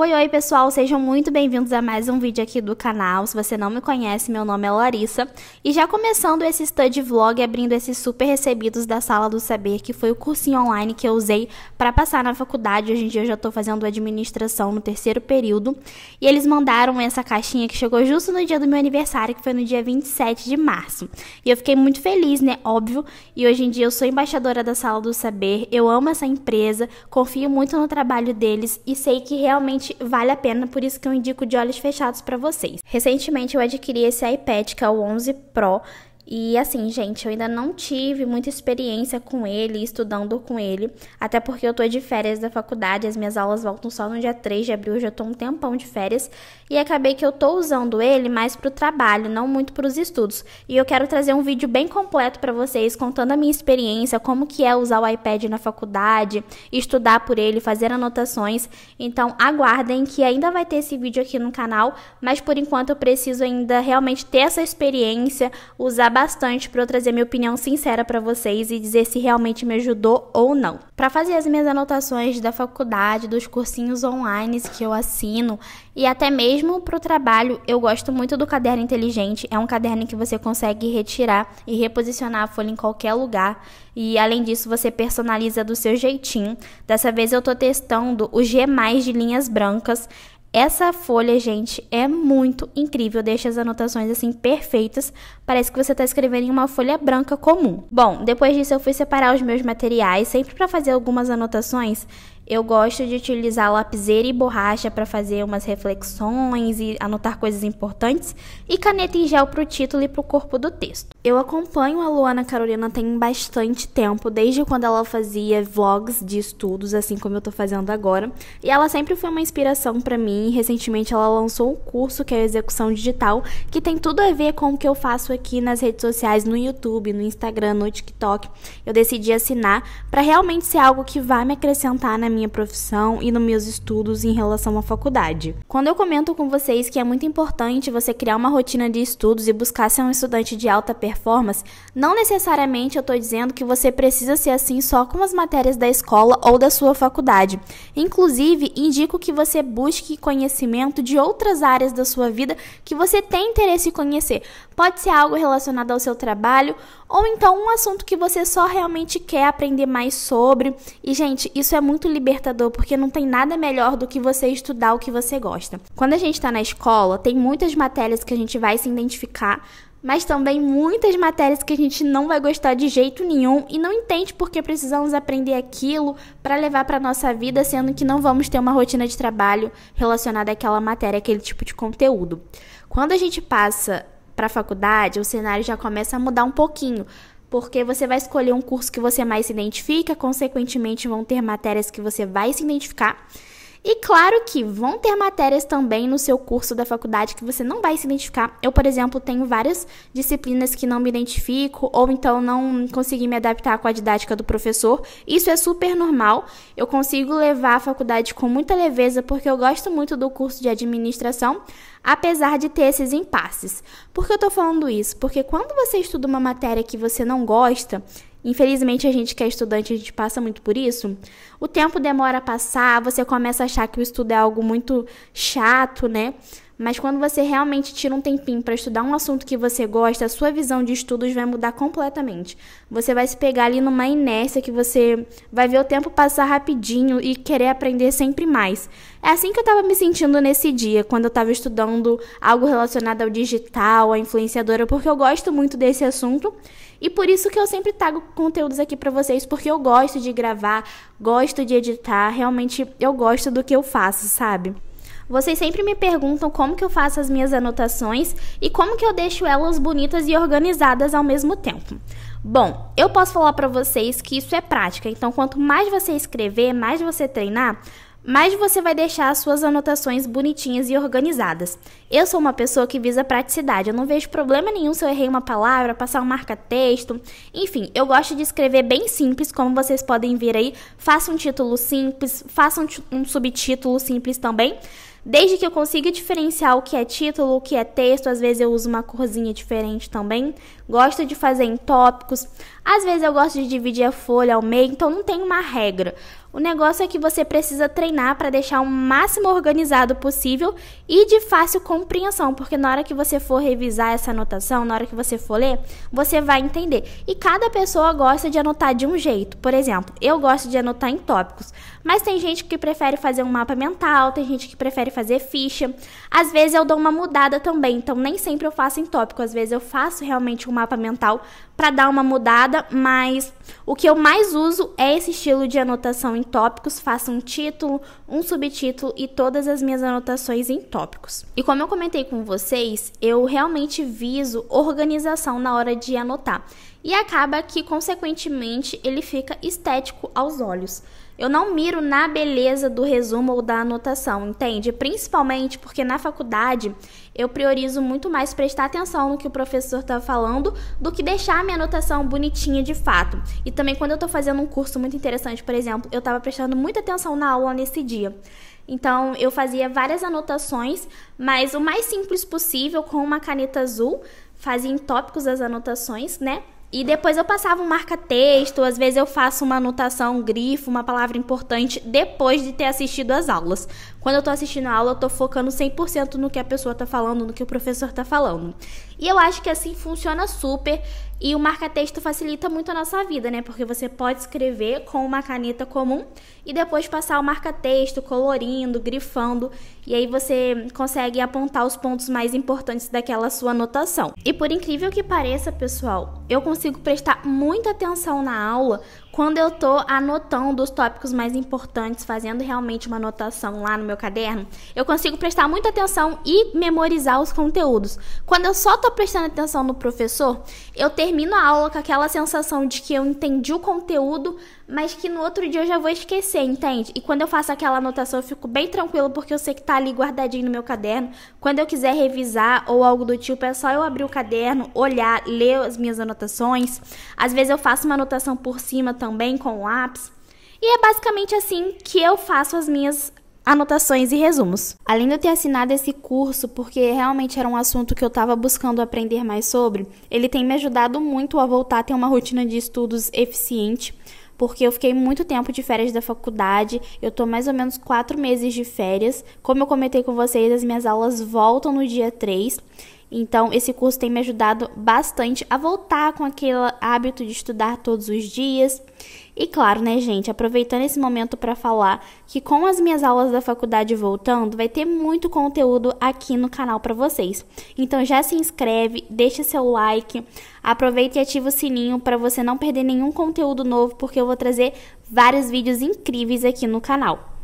Oi, oi pessoal, sejam muito bem-vindos a mais um vídeo aqui do canal. Se você não me conhece, meu nome é Larissa. E já começando esse study vlog, abrindo esses super recebidos da Sala do Saber, que foi o cursinho online que eu usei para passar na faculdade. Hoje em dia eu já estou fazendo administração no terceiro período. E eles mandaram essa caixinha que chegou justo no dia do meu aniversário, que foi no dia 27 de março. E eu fiquei muito feliz, né? Óbvio. E hoje em dia eu sou embaixadora da Sala do Saber, eu amo essa empresa, confio muito no trabalho deles e sei que realmente realmente vale a pena, por isso que eu indico de olhos fechados para vocês. Recentemente eu adquiri esse iPad, que é o 11 Pro, e assim, gente, eu ainda não tive muita experiência com ele, estudando com ele, até porque eu tô de férias da faculdade, as minhas aulas voltam só no dia 3 de abril, já tô um tempão de férias, e acabei que eu tô usando ele mais pro trabalho, não muito pros estudos. E eu quero trazer um vídeo bem completo para vocês contando a minha experiência, como que é usar o iPad na faculdade, estudar por ele, fazer anotações. Então, aguardem que ainda vai ter esse vídeo aqui no canal, mas por enquanto eu preciso ainda realmente ter essa experiência, usar bastante para eu trazer minha opinião sincera para vocês e dizer se realmente me ajudou ou não. Para fazer as minhas anotações da faculdade, dos cursinhos online que eu assino e até mesmo para o trabalho, eu gosto muito do caderno inteligente. É um caderno que você consegue retirar e reposicionar a folha em qualquer lugar. E além disso, você personaliza do seu jeitinho. Dessa vez eu estou testando o G+ de linhas brancas. Essa folha, gente, é muito incrível, deixa as anotações assim perfeitas, parece que você está escrevendo em uma folha branca comum. Bom, depois disso eu fui separar os meus materiais, sempre para fazer algumas anotações, eu gosto de utilizar lapiseira e borracha para fazer umas reflexões e anotar coisas importantes, e caneta em gel para o título e para o corpo do texto. Eu acompanho a Luana Carolina tem bastante tempo, desde quando ela fazia vlogs de estudos, assim como eu estou fazendo agora, e ela sempre foi uma inspiração para mim. Recentemente ela lançou um curso que é execução digital, que tem tudo a ver com o que eu faço aqui nas redes sociais, no YouTube, no Instagram, no TikTok. Eu decidi assinar para realmente ser algo que vai me acrescentar na minha minha profissão e nos meus estudos em relação à faculdade. Quando eu comento com vocês que é muito importante você criar uma rotina de estudos e buscar ser um estudante de alta performance, não necessariamente eu estou dizendo que você precisa ser assim só com as matérias da escola ou da sua faculdade. Inclusive, indico que você busque conhecimento de outras áreas da sua vida que você tem interesse em conhecer. Pode ser algo relacionado ao seu trabalho ou então um assunto que você só realmente quer aprender mais sobre. E, gente, isso é muito libertador porque não tem nada melhor do que você estudar o que você gosta. Quando a gente está na escola, tem muitas matérias que a gente vai se identificar, mas também muitas matérias que a gente não vai gostar de jeito nenhum e não entende porque precisamos aprender aquilo para levar para nossa vida, sendo que não vamos ter uma rotina de trabalho relacionada àquela matéria, aquele tipo de conteúdo. Quando a gente passa para a faculdade, o cenário já começa a mudar um pouquinho, porque você vai escolher um curso que você mais se identifica, consequentemente vão ter matérias que você vai se identificar. E claro que vão ter matérias também no seu curso da faculdade que você não vai se identificar. Eu, por exemplo, tenho várias disciplinas que não me identifico ou então não consegui me adaptar com a didática do professor. Isso é super normal. Eu consigo levar a faculdade com muita leveza porque eu gosto muito do curso de administração, apesar de ter esses impasses. Por que eu tô falando isso? Porque quando você estuda uma matéria que você não gosta, Infelizmente, a gente que é estudante, a gente passa muito por isso. O tempo demora a passar, você começa a achar que o estudo é algo muito chato, né? Mas quando você realmente tira um tempinho para estudar um assunto que você gosta, a sua visão de estudos vai mudar completamente. Você vai se pegar ali numa inércia que você vai ver o tempo passar rapidinho e querer aprender sempre mais. É assim que eu estava me sentindo nesse dia, quando eu estava estudando algo relacionado ao digital, à influenciadora, porque eu gosto muito desse assunto. E por isso que eu sempre trago conteúdos aqui para vocês, porque eu gosto de gravar, gosto de editar, realmente eu gosto do que eu faço, sabe? Vocês sempre me perguntam como que eu faço as minhas anotações e como que eu deixo elas bonitas e organizadas ao mesmo tempo. Bom, eu posso falar para vocês que isso é prática, então quanto mais você escrever, mais você treinar, mais você vai deixar as suas anotações bonitinhas e organizadas. Eu sou uma pessoa que visa praticidade, eu não vejo problema nenhum se eu errei uma palavra, passar um marca-texto. Enfim, eu gosto de escrever bem simples, como vocês podem ver aí. Faça um título simples, faça um, um subtítulo simples também. Desde que eu consiga diferenciar o que é título, o que é texto, às vezes eu uso uma corzinha diferente também. Gosto de fazer em tópicos. Às vezes eu gosto de dividir a folha ao meio, então não tem uma regra. O negócio é que você precisa treinar para deixar o máximo organizado possível e de fácil compreensão, porque na hora que você for revisar essa anotação, na hora que você for ler, você vai entender. E cada pessoa gosta de anotar de um jeito. Por exemplo, eu gosto de anotar em tópicos, mas tem gente que prefere fazer um mapa mental, tem gente que prefere fazer ficha. Às vezes eu dou uma mudada também, então nem sempre eu faço em tópico, às vezes eu faço realmente um mapa mental para dar uma mudada, mas o que eu mais uso é esse estilo de anotação em tópicos, faço um título, um subtítulo e todas as minhas anotações em tópicos. E como eu comentei com vocês, eu realmente viso organização na hora de anotar. E acaba que, consequentemente, ele fica estético aos olhos. Eu não miro na beleza do resumo ou da anotação, entende? Principalmente porque na faculdade eu priorizo muito mais prestar atenção no que o professor está falando do que deixar a minha anotação bonitinha de fato. E também quando eu estou fazendo um curso muito interessante, por exemplo, eu estava prestando muita atenção na aula nesse dia. Então eu fazia várias anotações, mas o mais simples possível com uma caneta azul, fazia em tópicos as anotações, né? E depois eu passava um marca-texto, às vezes eu faço uma anotação, um grifo, uma palavra importante depois de ter assistido as aulas. Quando eu tô assistindo a aula, eu tô focando 100% no que a pessoa tá falando, no que o professor tá falando. E eu acho que assim funciona super. E o marca-texto facilita muito a nossa vida, né? Porque você pode escrever com uma caneta comum e depois passar o marca-texto colorindo, grifando, e aí você consegue apontar os pontos mais importantes daquela sua anotação. E por incrível que pareça, pessoal, eu consigo prestar muita atenção na aula quando eu tô anotando os tópicos mais importantes, fazendo realmente uma anotação lá no meu caderno, eu consigo prestar muita atenção e memorizar os conteúdos. Quando eu só tô prestando atenção no professor, eu termino a aula com aquela sensação de que eu entendi o conteúdo, mas que no outro dia eu já vou esquecer, entende? E quando eu faço aquela anotação, eu fico bem tranquilo porque eu sei que tá ali guardadinho no meu caderno. Quando eu quiser revisar ou algo do tipo, é só eu abrir o caderno, olhar, ler as minhas anotações. Às vezes eu faço uma anotação por cima também com o lápis. E é basicamente assim que eu faço as minhas anotações e resumos. Além de eu ter assinado esse curso, porque realmente era um assunto que eu estava buscando aprender mais sobre, ele tem me ajudado muito a voltar a ter uma rotina de estudos eficiente, porque eu fiquei muito tempo de férias da faculdade, eu tô mais ou menos quatro meses de férias. Como eu comentei com vocês, as minhas aulas voltam no dia 3. Então, esse curso tem me ajudado bastante a voltar com aquele hábito de estudar todos os dias. E claro, né, gente, aproveitando esse momento para falar que com as minhas aulas da faculdade voltando, vai ter muito conteúdo aqui no canal para vocês. Então já se inscreve, deixa seu like, aproveita e ativa o sininho para você não perder nenhum conteúdo novo, porque eu vou trazer vários vídeos incríveis aqui no canal.